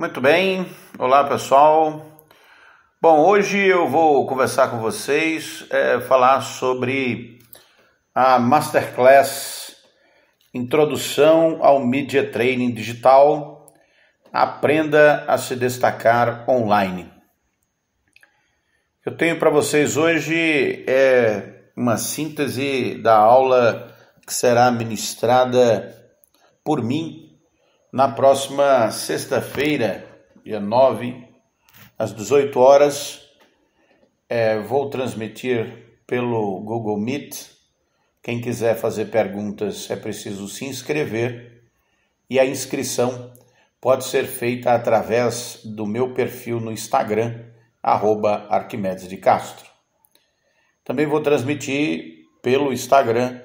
Muito bem, olá pessoal. Bom, hoje eu vou conversar com vocês, é, falar sobre a Masterclass Introdução ao Media Training Digital, Aprenda a se destacar online. Eu tenho para vocês hoje é, uma síntese da aula que será ministrada por mim na próxima sexta-feira, dia 9, às 18 horas, é, vou transmitir pelo Google Meet. Quem quiser fazer perguntas é preciso se inscrever e a inscrição pode ser feita através do meu perfil no Instagram, arroba Arquimedes de Castro. Também vou transmitir pelo Instagram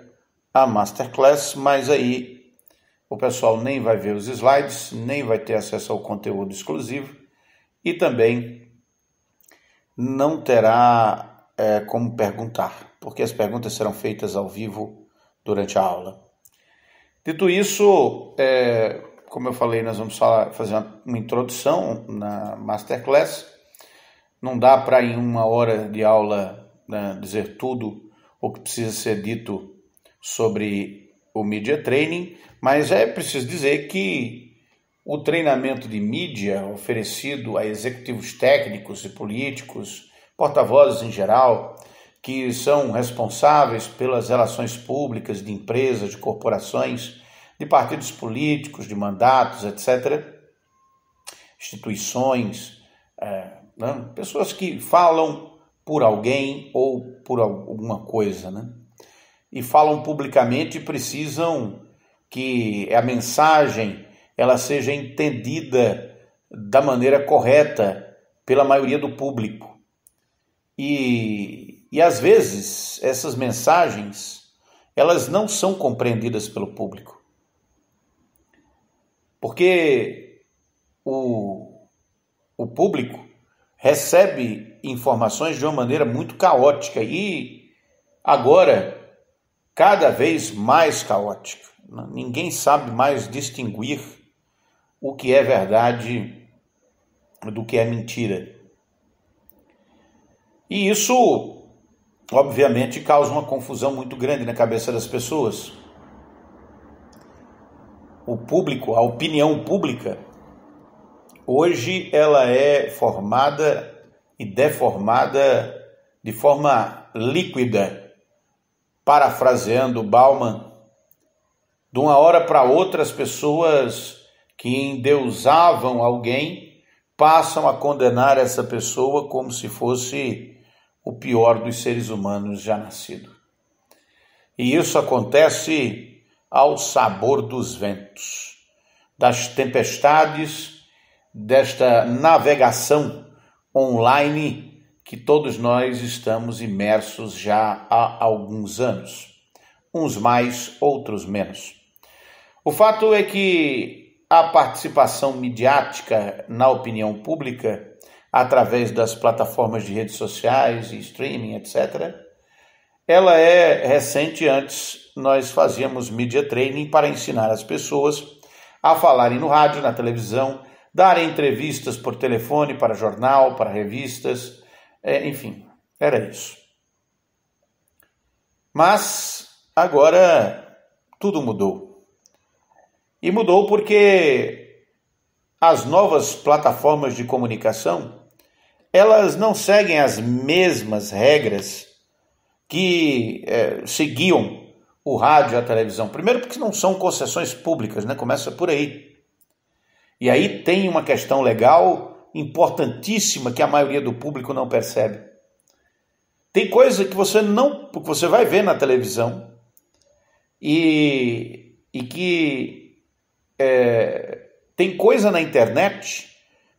a Masterclass, mas aí o pessoal nem vai ver os slides, nem vai ter acesso ao conteúdo exclusivo e também não terá é, como perguntar, porque as perguntas serão feitas ao vivo durante a aula. Dito isso, é, como eu falei, nós vamos falar, fazer uma, uma introdução na masterclass. Não dá para em uma hora de aula né, dizer tudo o que precisa ser dito sobre o Media Training, mas é preciso dizer que o treinamento de mídia oferecido a executivos técnicos e políticos, porta-vozes em geral, que são responsáveis pelas relações públicas de empresas, de corporações, de partidos políticos, de mandatos, etc., instituições, é, né? pessoas que falam por alguém ou por alguma coisa, né? e falam publicamente e precisam que a mensagem ela seja entendida da maneira correta pela maioria do público. E, e às vezes essas mensagens elas não são compreendidas pelo público. Porque o, o público recebe informações de uma maneira muito caótica e agora cada vez mais caótica. Ninguém sabe mais distinguir o que é verdade do que é mentira. E isso, obviamente, causa uma confusão muito grande na cabeça das pessoas. O público, a opinião pública, hoje ela é formada e deformada de forma líquida parafraseando Bauman, de uma hora para outra as pessoas que endeusavam alguém passam a condenar essa pessoa como se fosse o pior dos seres humanos já nascido. E isso acontece ao sabor dos ventos, das tempestades, desta navegação online que todos nós estamos imersos já há alguns anos, uns mais, outros menos. O fato é que a participação midiática na opinião pública, através das plataformas de redes sociais e streaming, etc., ela é recente. Antes, nós fazíamos media training para ensinar as pessoas a falarem no rádio, na televisão, darem entrevistas por telefone para jornal, para revistas é, enfim, era isso. Mas agora tudo mudou. E mudou porque as novas plataformas de comunicação, elas não seguem as mesmas regras que é, seguiam o rádio e a televisão. Primeiro porque não são concessões públicas, né? Começa por aí. E aí tem uma questão legal importantíssima que a maioria do público não percebe. Tem coisa que você não, que você vai ver na televisão e, e que é, tem coisa na internet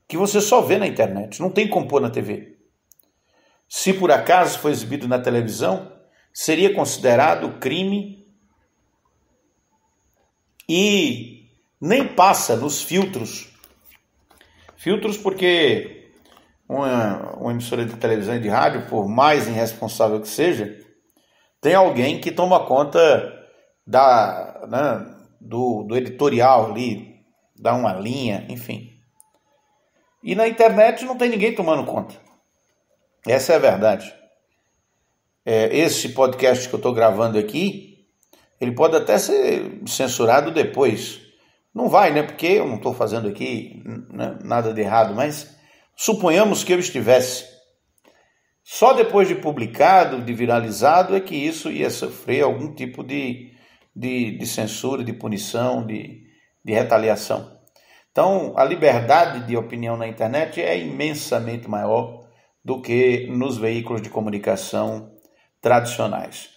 que você só vê na internet, não tem como pôr na TV. Se por acaso foi exibido na televisão, seria considerado crime e nem passa nos filtros Filtros porque uma, uma emissora de televisão e de rádio, por mais irresponsável que seja, tem alguém que toma conta da, né, do, do editorial ali, dá uma linha, enfim. E na internet não tem ninguém tomando conta. Essa é a verdade. É, esse podcast que eu estou gravando aqui, ele pode até ser censurado depois. Não vai, né? Porque eu não estou fazendo aqui né, nada de errado, mas suponhamos que eu estivesse. Só depois de publicado, de viralizado, é que isso ia sofrer algum tipo de, de, de censura, de punição, de, de retaliação. Então, a liberdade de opinião na internet é imensamente maior do que nos veículos de comunicação tradicionais.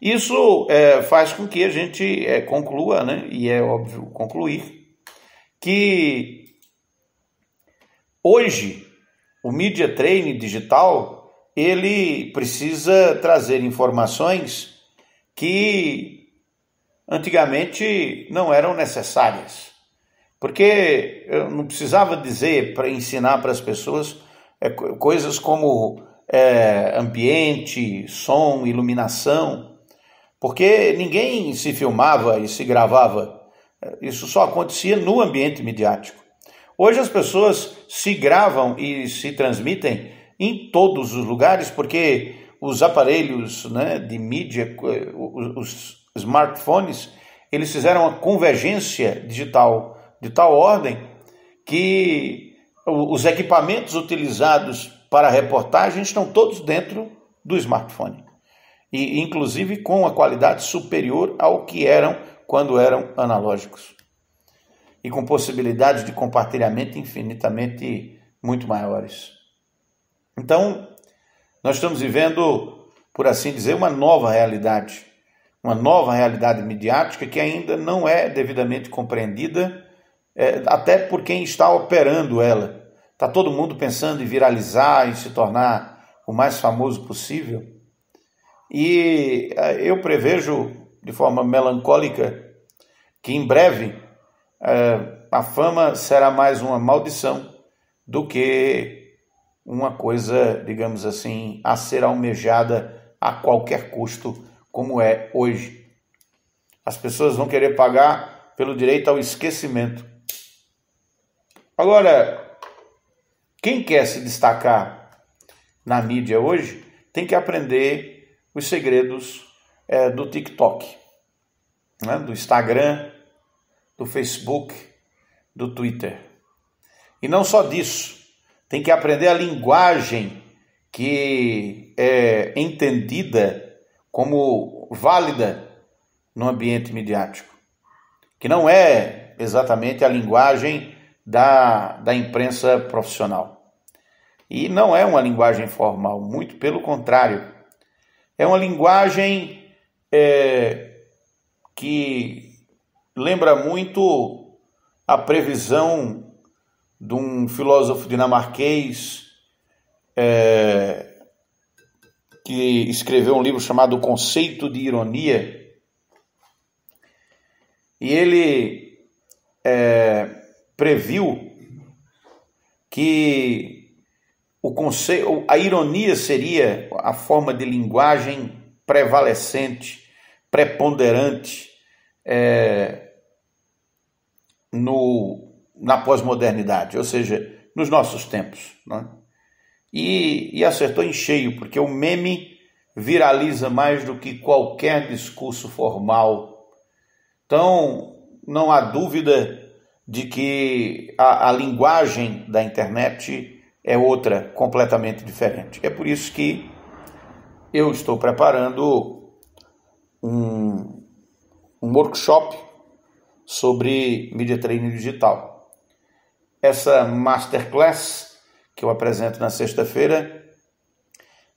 Isso é, faz com que a gente é, conclua, né, e é óbvio concluir, que hoje o Media Training digital ele precisa trazer informações que antigamente não eram necessárias. Porque eu não precisava dizer para ensinar para as pessoas é, coisas como é, ambiente, som, iluminação porque ninguém se filmava e se gravava. Isso só acontecia no ambiente midiático. Hoje as pessoas se gravam e se transmitem em todos os lugares, porque os aparelhos né, de mídia, os smartphones, eles fizeram uma convergência digital de tal ordem que os equipamentos utilizados para reportagem estão todos dentro do smartphone e inclusive com a qualidade superior ao que eram quando eram analógicos e com possibilidades de compartilhamento infinitamente muito maiores. Então, nós estamos vivendo, por assim dizer, uma nova realidade, uma nova realidade midiática que ainda não é devidamente compreendida, é, até por quem está operando ela. Está todo mundo pensando em viralizar e se tornar o mais famoso possível. E eh, eu prevejo, de forma melancólica, que em breve eh, a fama será mais uma maldição do que uma coisa, digamos assim, a ser almejada a qualquer custo, como é hoje. As pessoas vão querer pagar pelo direito ao esquecimento. Agora, quem quer se destacar na mídia hoje tem que aprender os segredos é, do TikTok, né? do Instagram, do Facebook, do Twitter. E não só disso, tem que aprender a linguagem que é entendida como válida no ambiente midiático, que não é exatamente a linguagem da, da imprensa profissional. E não é uma linguagem formal, muito pelo contrário. É uma linguagem é, que lembra muito a previsão de um filósofo dinamarquês é, que escreveu um livro chamado O Conceito de Ironia. E ele é, previu que o conceito, a ironia seria a forma de linguagem prevalecente, preponderante é, no, na pós-modernidade, ou seja, nos nossos tempos. Né? E, e acertou em cheio, porque o meme viraliza mais do que qualquer discurso formal. Então, não há dúvida de que a, a linguagem da internet é outra completamente diferente. É por isso que eu estou preparando um, um workshop sobre mídia treino digital. Essa masterclass que eu apresento na sexta-feira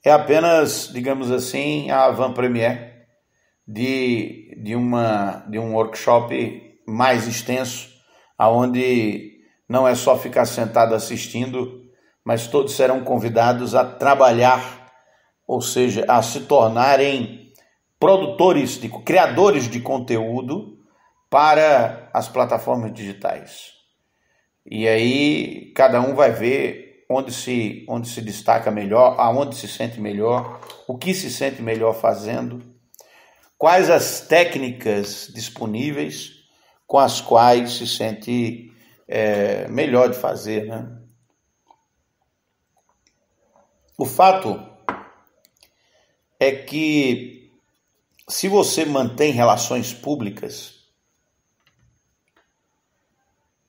é apenas, digamos assim, a avant-première de, de, uma, de um workshop mais extenso, aonde não é só ficar sentado assistindo mas todos serão convidados a trabalhar, ou seja, a se tornarem produtores, de, criadores de conteúdo para as plataformas digitais. E aí cada um vai ver onde se, onde se destaca melhor, aonde se sente melhor, o que se sente melhor fazendo, quais as técnicas disponíveis com as quais se sente é, melhor de fazer, né? O fato é que se você mantém relações públicas,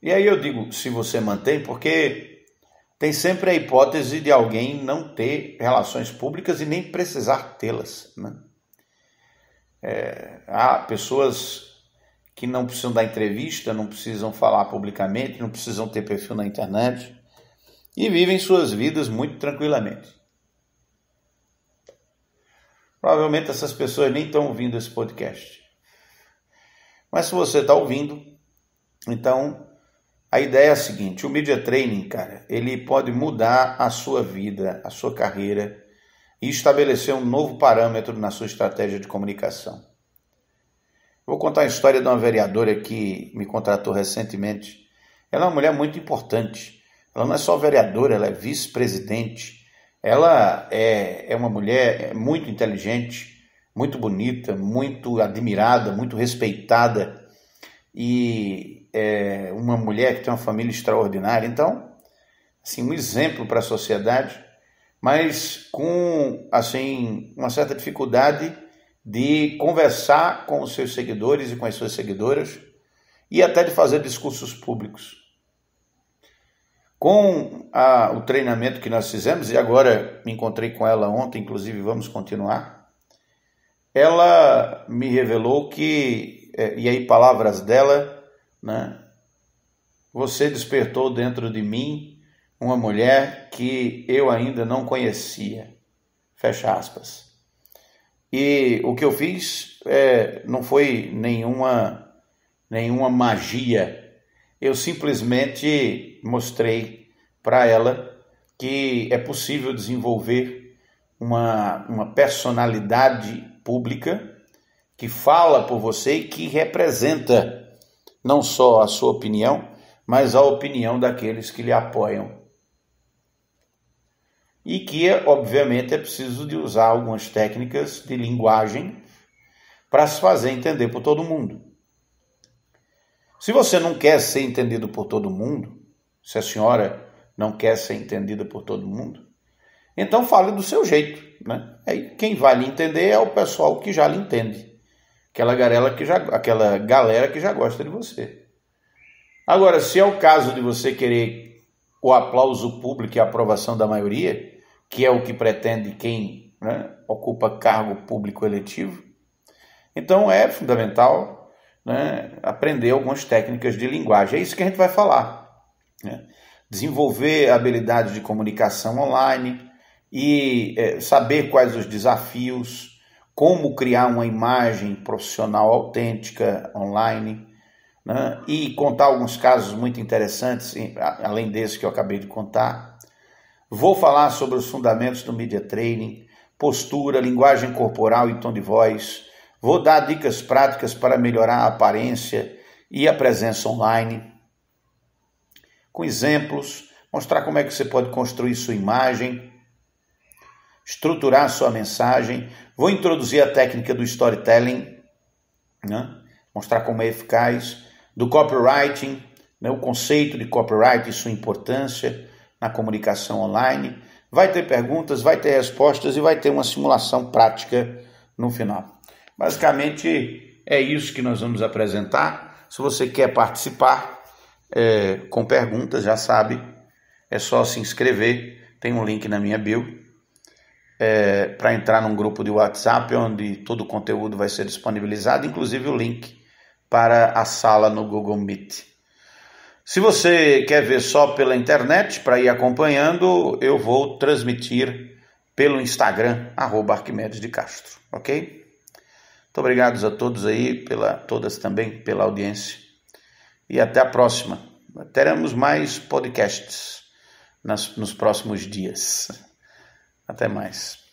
e aí eu digo se você mantém, porque tem sempre a hipótese de alguém não ter relações públicas e nem precisar tê-las. Né? É, há pessoas que não precisam dar entrevista, não precisam falar publicamente, não precisam ter perfil na internet e vivem suas vidas muito tranquilamente. Provavelmente essas pessoas nem estão ouvindo esse podcast. Mas se você está ouvindo, então a ideia é a seguinte: o media training, cara, ele pode mudar a sua vida, a sua carreira e estabelecer um novo parâmetro na sua estratégia de comunicação. Vou contar a história de uma vereadora que me contratou recentemente. Ela é uma mulher muito importante. Ela não é só vereadora, ela é vice-presidente ela é. é, é uma mulher é muito inteligente, muito bonita, muito admirada, muito respeitada e é uma mulher que tem uma família extraordinária. Então, assim, um exemplo para a sociedade, mas com assim uma certa dificuldade de conversar com os seus seguidores e com as suas seguidoras e até de fazer discursos públicos com a, o treinamento que nós fizemos, e agora me encontrei com ela ontem, inclusive vamos continuar, ela me revelou que, é, e aí palavras dela, né? Você despertou dentro de mim uma mulher que eu ainda não conhecia. Fecha aspas. E o que eu fiz é, não foi nenhuma, nenhuma magia. Eu simplesmente mostrei para ela que é possível desenvolver uma, uma personalidade pública que fala por você e que representa não só a sua opinião, mas a opinião daqueles que lhe apoiam. E que, obviamente, é preciso de usar algumas técnicas de linguagem para se fazer entender por todo mundo. Se você não quer ser entendido por todo mundo, se a senhora não quer ser entendida por todo mundo, então fale do seu jeito. Né? Aí quem vai lhe entender é o pessoal que já lhe entende. Aquela galera que já, aquela galera que já gosta de você. Agora, se é o caso de você querer o aplauso público e a aprovação da maioria, que é o que pretende quem né, ocupa cargo público eletivo, então é fundamental né, aprender algumas técnicas de linguagem. É isso que a gente vai falar né? desenvolver habilidades de comunicação online e é, saber quais os desafios, como criar uma imagem profissional autêntica online né? e contar alguns casos muito interessantes, além desse que eu acabei de contar. Vou falar sobre os fundamentos do media training, postura, linguagem corporal e tom de voz. Vou dar dicas práticas para melhorar a aparência e a presença online com exemplos, mostrar como é que você pode construir sua imagem, estruturar sua mensagem. Vou introduzir a técnica do storytelling, né? mostrar como é eficaz, do copywriting, né? o conceito de copyright e sua importância na comunicação online. Vai ter perguntas, vai ter respostas e vai ter uma simulação prática no final. Basicamente é isso que nós vamos apresentar. Se você quer participar, é, com perguntas, já sabe, é só se inscrever, tem um link na minha bio é, para entrar num grupo de WhatsApp onde todo o conteúdo vai ser disponibilizado, inclusive o link para a sala no Google Meet. Se você quer ver só pela internet para ir acompanhando, eu vou transmitir pelo Instagram, arroba Arquimedes de Castro, ok? Muito obrigado a todos aí, pela, todas também pela audiência e até a próxima. Teremos mais podcasts nas, nos próximos dias. Até mais.